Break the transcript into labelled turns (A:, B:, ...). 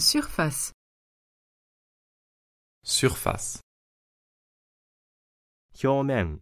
A: Surface.
B: Surface. 表面